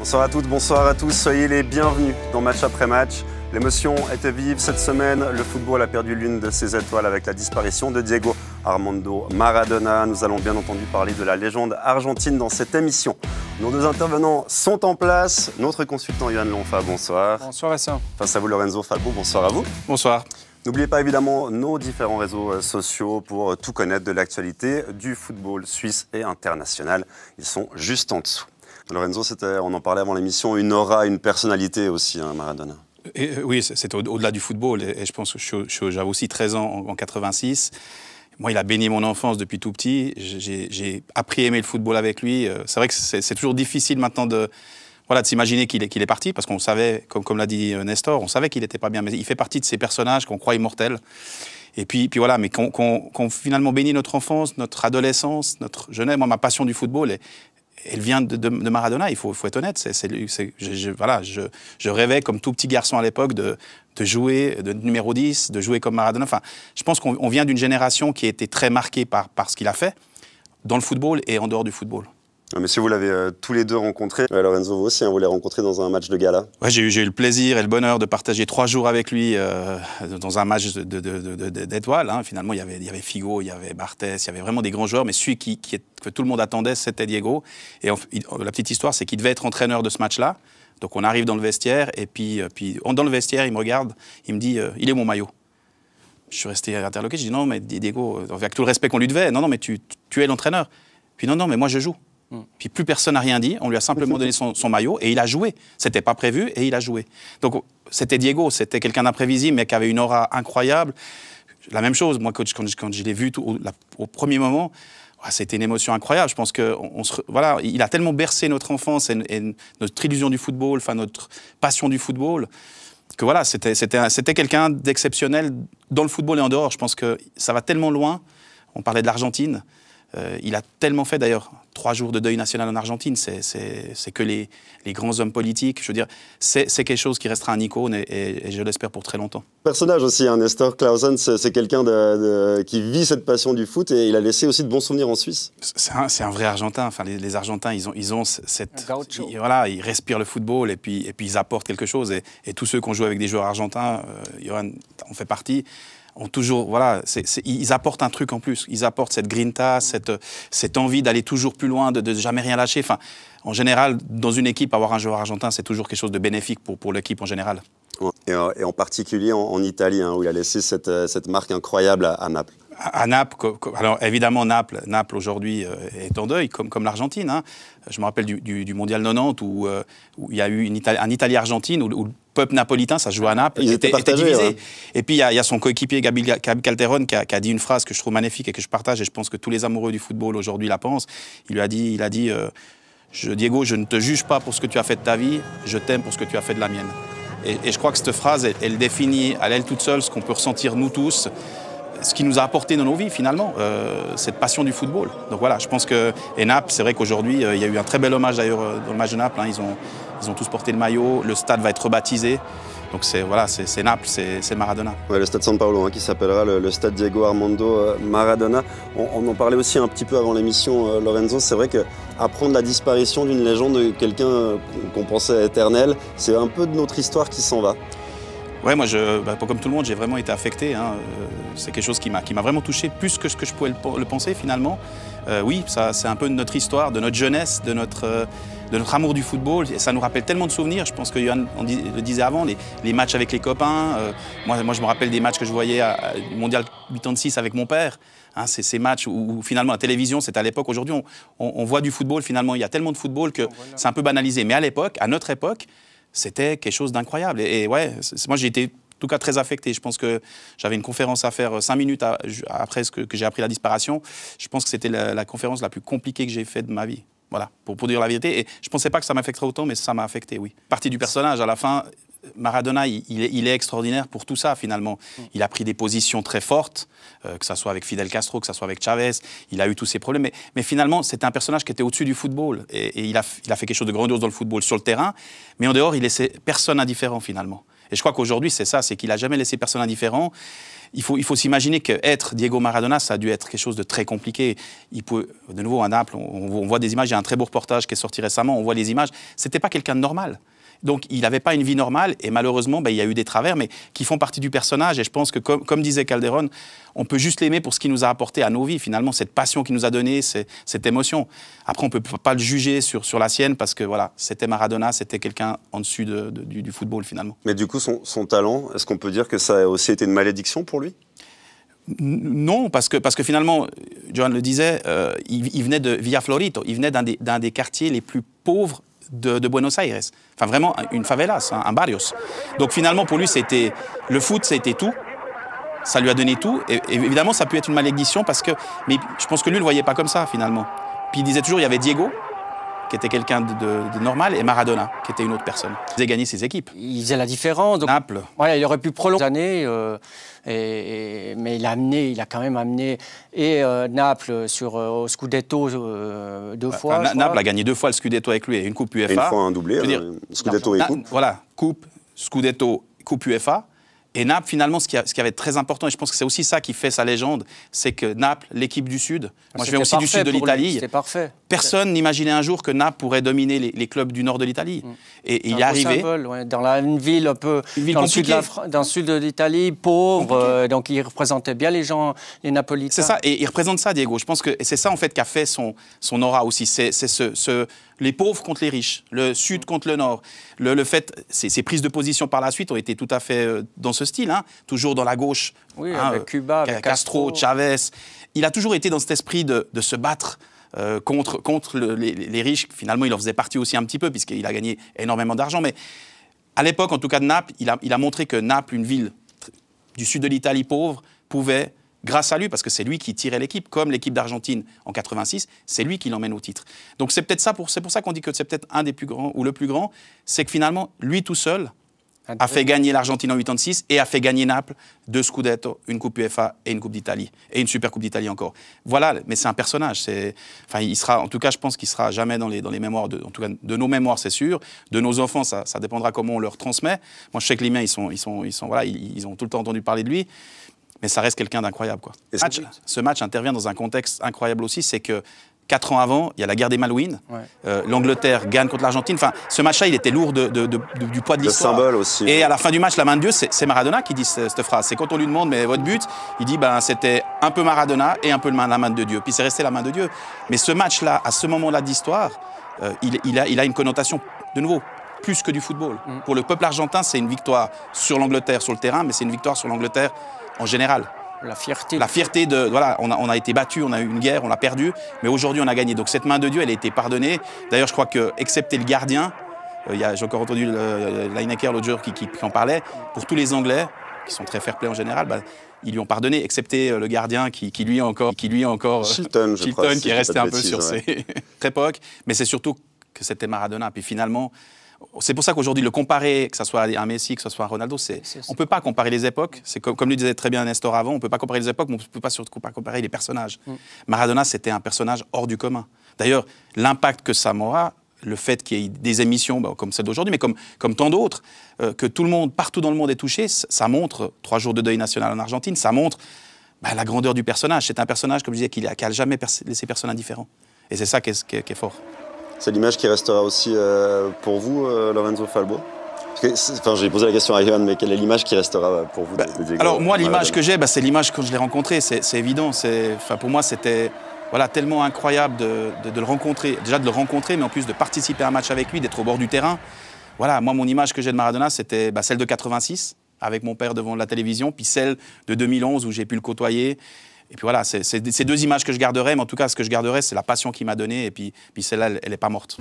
Bonsoir à toutes, bonsoir à tous, soyez les bienvenus dans Match après Match. L'émotion était vive cette semaine, le football a perdu l'une de ses étoiles avec la disparition de Diego Armando Maradona. Nous allons bien entendu parler de la légende argentine dans cette émission. Nos deux intervenants sont en place. Notre consultant Yann Lonfa, bonsoir. Bonsoir Vincent. Face à vous Lorenzo Falbo, bonsoir à vous. Bonsoir. N'oubliez pas évidemment nos différents réseaux euh, sociaux pour euh, tout connaître de l'actualité du football suisse et international. Ils sont juste en dessous. Lorenzo, on en parlait avant l'émission, une aura, une personnalité aussi, un hein, Maradona. Euh, oui, c'est au-delà du football. Et, je pense que j'avais aussi 13 ans en, 86 moi, il a béni mon enfance depuis tout petit. J'ai appris à aimer le football avec lui. Euh, c'est vrai que c'est toujours difficile maintenant de, voilà, s'imaginer qu'il est, parti, parce qu'on savait, comme, l'a dit euh, Nestor, on savait qu'il n'était pas bien, mais il fait partie de ces personnages qu'on croit immortels. Et puis, voilà, mais qu'on finalement bénit notre enfance, notre adolescence, notre jeunesse. Moi, ma passion du football, elle vient de, Maradona, il faut, être honnête. C'est, je, voilà, je, rêvais, comme tout petit garçon à l'époque, de, jouer de numéro 10, de jouer comme Maradona. Enfin, je pense qu'on vient d'une génération qui a été très marquée par ce qu'il a fait dans le football et en dehors du football. Mais monsieur, vous l'avez euh, tous les deux rencontré. Euh, Lorenzo, aussi, on hein, vous l'avez rencontré dans un match de gala. Ouais, j'ai eu, eu, le plaisir et le bonheur de partager trois jours avec lui euh, dans un match d'étoiles. De, hein. Finalement, il y, avait, avait Figo, il y avait Barthès, il y avait vraiment des grands joueurs, mais celui qui, que tout le monde attendait, c'était Diego. Et oh, la petite histoire, c'est qu'il devait être entraîneur de ce match-là. Donc on arrive dans le vestiaire, et puis, puis dans le vestiaire, il me regarde, il me dit Il est mon maillot. Je suis resté interloqué, je dis Non, mais Diego, avec tout le respect qu'on lui devait, non, non, mais tu, tu es l'entraîneur. Puis non, non, mais moi je joue. Puis plus personne n'a rien dit, on lui a simplement donné son, maillot et il a joué. C'était pas prévu et il a joué. Donc c'était Diego, c'était quelqu'un d'imprévisible mais qui avait une aura incroyable. La même chose, moi quand, je, l'ai vu au, premier moment, c'était une émotion incroyable. Je pense que voilà, il a tellement bercé notre enfance et, notre illusion du football, enfin notre passion du football, que voilà, c'était quelqu'un d'exceptionnel dans le football et en dehors. Je pense que ça va tellement loin. On parlait de l'Argentine. Euh, il a tellement fait d'ailleurs trois jours de deuil national en Argentine, c'est que les, grands hommes politiques, je veux dire, c'est quelque chose qui restera un icône et, je l'espère pour très longtemps. Personnage aussi, un hein, Nestor Clausen, c'est quelqu'un qui vit cette passion du foot et il a laissé aussi de bons souvenirs en Suisse. C'est un, vrai Argentin, enfin les, Argentins, ils ont, ils ont cette... voilà, ils respirent le football et puis, et puis ils apportent quelque chose et, tous ceux qui ont joué avec des joueurs argentins, euh, Johan en fait partie ont toujours, voilà, ils apportent un truc en plus. Ils apportent cette grinta, cette, cette envie d'aller toujours plus loin, de, de, jamais rien lâcher. Enfin, en général, dans une équipe, avoir un joueur argentin, c'est toujours quelque chose de bénéfique pour, l'équipe en général. Et, euh, en particulier en, Italie, hein, où il a laissé cette, euh, marque incroyable à, Naples à Naples, alors évidemment Naples, Naples aujourd'hui euh, est en deuil, comme, l'Argentine. Hein. Je me rappelle du, Mondial 90 où, il y a eu une un Italie-Argentine napolitain, ça se joue à Naples, Ils était, partagés, divisé. Et puis, il y, a son coéquipier, Gabi Calderon, qui a, dit une phrase que je trouve magnifique et que je partage, et je pense que tous les amoureux du football aujourd'hui la pensent. Il lui a dit, il a dit euh, je, Diego, je ne te juge pas pour ce que tu as fait de ta vie, je t'aime pour ce que tu as fait de la mienne. Et, je crois que cette phrase, elle, elle définit à elle toute seule ce qu'on peut ressentir nous tous ce qui nous a apporté dans nos vies finalement, euh, cette passion du football. Donc voilà, je pense que et Naples, c'est vrai qu'aujourd'hui, euh, il y a eu un très bel hommage d'ailleurs euh, dans le match de Naples. Hein. ils, ont, ils ont tous porté le maillot, le stade va être rebaptisé. Donc c'est voilà, c'est Naples, c'est Maradona. le stade San Paolo hein, qui s'appellera le, stade Diego Armando Maradona. On, en parlait aussi un petit peu avant l'émission, Lorenzo. C'est vrai que apprendre la disparition d'une légende, de quelqu'un qu'on pensait éternel, c'est un peu de notre histoire qui s'en va. Ouais, moi, je, bah, comme tout le monde, j'ai vraiment été affecté. Hein. Euh, c'est quelque chose qui m'a, qui m'a vraiment touché, plus que ce que je pouvais le, penser finalement. Euh, oui, ça, c'est un peu de notre histoire, de notre jeunesse, de notre, euh, de notre amour du football. Et ça nous rappelle tellement de souvenirs. Je pense que Johan le disait avant, les, les, matchs avec les copains. Euh, moi, moi, je me rappelle des matchs que je voyais au Mondial 86 avec mon père. Hein, c'est ces matchs où, finalement la télévision, c'était à l'époque. Aujourd'hui, on, on, voit du football. Finalement, il y a tellement de football que c'est un peu banalisé. Mais à l'époque, à notre époque, c'était quelque chose d'incroyable. Et, ouais, moi j'ai été en tout cas très affecté. Je pense que j'avais une conférence à faire euh, cinq minutes après ce que, j'ai appris la disparition. Je pense que c'était la, conférence la plus compliquée que j'ai faite de ma vie voilà, pour, pour dire la vérité. Et je ne pensais pas que ça m'affecterait autant, mais ça m'a affecté, oui. Partie du personnage, à la fin, Maradona, il, est, extraordinaire pour tout ça finalement. Mm. Il a pris des positions très fortes, euh, que ce soit avec Fidel Castro, que ce soit avec Chavez, il a eu tous ses problèmes. Mais, finalement, c'était un personnage qui était au-dessus du football. Et, il, a, fait quelque chose de grandiose dans le football sur le terrain, mais en dehors, il laissait personne indifférent finalement. Et je crois qu'aujourd'hui, c'est ça, c'est qu'il a jamais laissé personne indifférent. Il faut, s'imaginer qu'être Diego Maradona, ça a dû être quelque chose de très compliqué. Il peut, de nouveau, à Naples, on, on voit des images, il y a un très beau reportage qui est sorti récemment, on voit les images. ce n'était pas quelqu'un de normal. Donc il n'avait pas une vie normale et malheureusement, ben, il y a eu des travers, mais qui font partie du personnage. Et je pense que, comme, disait Calderon, on peut juste l'aimer pour ce qu'il nous a apporté à nos vies, finalement, cette passion qu'il nous a donnée, cette émotion. Après, on ne peut pas le juger sur, la sienne parce que voilà, c'était Maradona, c'était quelqu'un en dessus du, football finalement. Mais du coup, son, talent, est-ce qu'on peut dire que ça a aussi été une malédiction pour lui non, parce que, parce que finalement, Johan le disait, euh, il, venait de Villa Florito, il venait d'un des, quartiers les plus pauvres de, Buenos Aires. Enfin, vraiment une favela, un, barrios. Donc finalement, pour lui, c'était le foot, c'était tout. Ça lui a donné tout. Et, évidemment, ça a pu être une malédiction parce que. Mais je pense que lui ne le voyait pas comme ça, finalement. Puis il disait toujours il y avait Diego, qui était quelqu'un de, normal, et Maradona, qui était une autre personne. Il faisait gagné ses équipes. Il faisait la différence. Naples. Voilà, il aurait pu prolonger les années, euh, mais il a amené, il a quand même amené et euh, Naples sur euh, au Scudetto deux bah, fois. Naples a gagné deux fois le Scudetto avec lui et une Coupe UEFA. une fois un doublé, Scudetto et Coupe. voilà, Coupe, Scudetto, Coupe UEFA. Et Naples, finalement, ce qui, avait très important, et je pense que c'est aussi ça qui fait sa légende, c'est que Naples, l'équipe du Sud, moi je viens aussi du Sud de l'Italie, personne n'imaginait un jour que Naples pourrait dominer les, clubs du Nord de l'Italie. Mm. Et, il est arrivé. dans une ville un peu une ville dans, le sud de l'Italie, pauvre, euh, donc il représentait bien les gens, les Napolitains. C'est ça, et il représente ça, Diego. Je pense que c'est ça en fait qui a fait son, son aura aussi, c'est ce, ce les pauvres contre les riches, le sud contre le nord. Le, fait, ces, prises de position par la suite ont été tout à fait euh, dans ce style, hein. toujours dans la gauche. Hein, Cuba, euh, Castro, Chavez. Il a toujours été dans cet esprit de, se battre. Euh, contre, contre les, riches, finalement, il en faisait partie aussi un petit peu, puisqu'il a gagné énormément d'argent. Mais à l'époque, en tout cas de Naples, il a montré que Naples, une ville du sud de l'Italie pauvre, pouvait grâce à lui, parce que c'est lui qui tirait l'équipe, comme l'équipe d'Argentine en 86, c'est lui qui l'emmène au titre. Donc c'est peut-être ça, pour, c'est pour ça qu'on dit que c'est peut-être un des plus grands, ou le plus grand, c'est que finalement, lui tout seul, a fait gagner l'Argentine en 86 et a fait gagner Naples deux Scudetto, une Coupe UEFA et une Coupe d'Italie et une Super Coupe d'Italie encore. Voilà, mais c'est un personnage. C'est, enfin, il sera, en tout cas, je pense qu'il sera jamais dans les dans les mémoires de, en tout cas, de nos mémoires, c'est sûr. De nos enfants, ça, dépendra comment on leur transmet. Moi, je sais que les miens, ils sont, ils sont, ils sont, ils ont tout le temps entendu parler de lui mais ça reste quelqu'un d'incroyable. Quoi. ce match intervient dans un contexte incroyable aussi, c'est que quatre ans avant, il y a la guerre des Malouines. Euh, L'Angleterre gagne contre l'Argentine. Enfin, ce match-là, il était lourd de, du poids de l'histoire. Le symbole aussi. Et à la fin du match, la main de Dieu, c'est Maradona qui dit cette phrase. C'est quand on lui demande, mais votre but, il dit, ben, c'était un peu Maradona et un peu la main de Dieu. Puis c'est resté la main de Dieu. Mais ce match-là, à ce moment-là d'histoire, euh, il, a, il a une connotation, de nouveau, plus que du football. Mm. Pour le peuple argentin, c'est une victoire sur l'Angleterre, sur le terrain, mais c'est une victoire sur l'Angleterre en général. La fierté. La fierté de. Voilà, on a, on a été battu, on a eu une guerre, on l'a perdu, mais aujourd'hui on a gagné. Donc cette main de Dieu, elle a été pardonnée. D'ailleurs, je crois que, excepté le gardien, euh, j'ai encore entendu le, l'autre jour qui, qui, en parlait, pour tous les Anglais, qui sont très fair-play en général, bah, ils lui ont pardonné, excepté euh, le gardien qui, qui lui encore. Qui lui encore euh, Chilton, je Chilton qui est resté un peu sur ouais. ses époques. Mais c'est surtout que c'était Maradona. Puis finalement, c'est pour ça qu'aujourd'hui, le comparer, que ce soit un Messi, que ce soit à Ronaldo, c'est, on ne peut pas comparer les époques. C'est comme, comme, le disait très bien Nestor avant, on ne peut pas comparer les époques, mais on ne peut pas surtout pas comparer les personnages. Mm. Maradona, c'était un personnage hors du commun. D'ailleurs, l'impact que ça m'aura, le fait qu'il y ait des émissions bah, comme celle d'aujourd'hui, mais comme, tant d'autres, euh, que tout le monde, partout dans le monde est touché, ça montre, trois jours de deuil national en Argentine, ça montre bah, la grandeur du personnage. C'est un personnage, comme je disais, qui n'a jamais laissé personne indifférent. Et c'est ça qui est fort. C'est l'image qui restera aussi euh, pour vous, euh, Lorenzo Falbo Enfin, j'ai posé la question à Johan, mais quelle est l'image qui restera euh, pour vous bah, Alors moi, l'image que j'ai, bah, c'est l'image quand je l'ai rencontré, c'est évident. Enfin, pour moi, c'était voilà, tellement incroyable de, le rencontrer, déjà de le rencontrer, mais en plus de participer à un match avec lui, d'être au bord du terrain. Voilà, moi, mon image que j'ai de Maradona, c'était bah, celle de 86, avec mon père devant la télévision, puis celle de 2011 où j'ai pu le côtoyer. Et puis voilà, c'est ces deux images que je garderai, mais en tout cas, ce que je garderai, c'est la passion qui m'a donnée, et puis, puis celle-là, elle n'est pas morte.